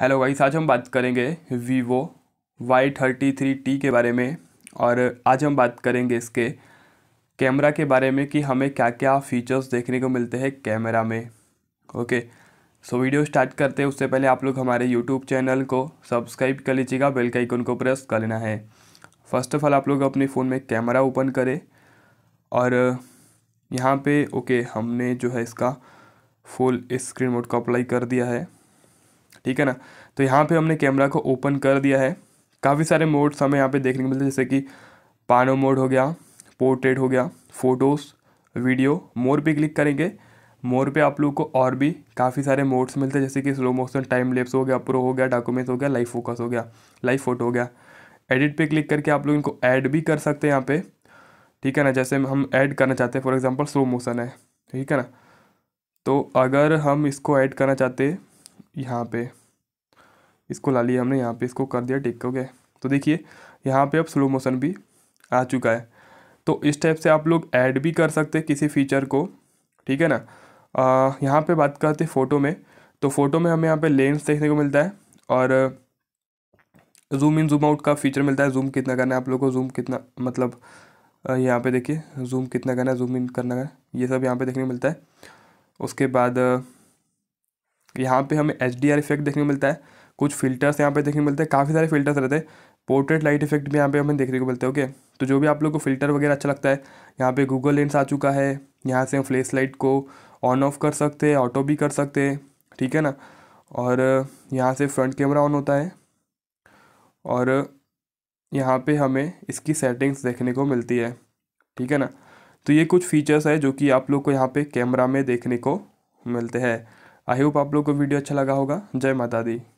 hello guys आज हम बात करेंगे Vivo Y thirty three T के बारे में और आज हम बात करेंगे इसके कैमरा के बारे में कि हमें क्या क्या फ़ीचर्स देखने को मिलते हैं कैमरा में ओके सो वीडियो स्टार्ट करते हैं उससे पहले आप लोग हमारे यूट्यूब चैनल को सब्सक्राइब कर लीजिएगा बेल का आइकन को प्रेस कर लेना है फर्स्ट ऑफ ऑल आप लोग अपने फ़ोन में कैमरा ओपन करें और यहाँ पे ओके हमने जो है इसका फुल स्क्रीन मोड को अप्लाई कर दिया है ठीक है ना तो यहाँ पे हमने कैमरा को ओपन कर दिया है काफ़ी सारे मोड्स हमें यहाँ पे देखने को मिलते हैं जैसे कि पानो मोड हो गया पोर्ट्रेट हो गया फ़ोटोज़ वीडियो मोर पे क्लिक करेंगे मोर पे आप लोग को और भी काफ़ी सारे मोड्स मिलते हैं जैसे कि स्लो मोशन टाइम लेप्स हो गया प्रो हो गया डॉक्यूमेंट्स हो गया लाइव फोकस हो गया लाइव फोटो हो गया एडिट पे क्लिक करके आप लोग इनको ऐड भी कर सकते हैं यहाँ पे ठीक है ना जैसे हम ऐड करना चाहते हैं फॉर एग्जांपल स्लो मोशन है ठीक है ना तो अगर हम इसको ऐड करना चाहते यहाँ पे इसको ला लिया हमने यहाँ पे इसको कर दिया टिक ओके तो देखिए यहाँ पे अब स्लो मोशन भी आ चुका है तो इस टाइप से आप लोग ऐड भी कर सकते हैं किसी फीचर को ठीक है ना आ, यहाँ पे बात करते फ़ोटो में तो फ़ोटो में हमें यहाँ पे लेंस देखने को मिलता है और जूम इन जूम आउट का फीचर मिलता है जूम कितना करना है आप लोग को जूम कितना मतलब यहाँ पे देखिए जूम कितना करना है जूम इन करना है ये सब यहाँ पे देखने को मिलता है उसके बाद यहाँ पे हमें एच डी आर इफेक्ट देखने को मिलता है कुछ फिल्टर्स यहाँ पे देखने को मिलते हैं काफ़ी सारे फिल्टर्स रहते हैं पोर्ट्रेट लाइट इफेक्ट भी यहाँ पे हमें देखने को मिलते हैं ओके तो जो भी आप लोग को फिल्टर वगैरह अच्छा लगता है यहाँ पे गूगल लेंस आ चुका है यहाँ से हम फ्लेश लाइट को ऑन ऑफ कर सकते हैं ऑटो भी कर सकते हैं ठीक है ना और यहाँ से फ्रंट कैमरा ऑन होता है और यहाँ पर हमें इसकी सेटिंग्स देखने को मिलती है ठीक है ना तो ये कुछ फीचर्स है जो कि आप लोग को यहाँ पर कैमरा में देखने को मिलते हैं आई होप आप लोग को वीडियो अच्छा लगा होगा जय माता दी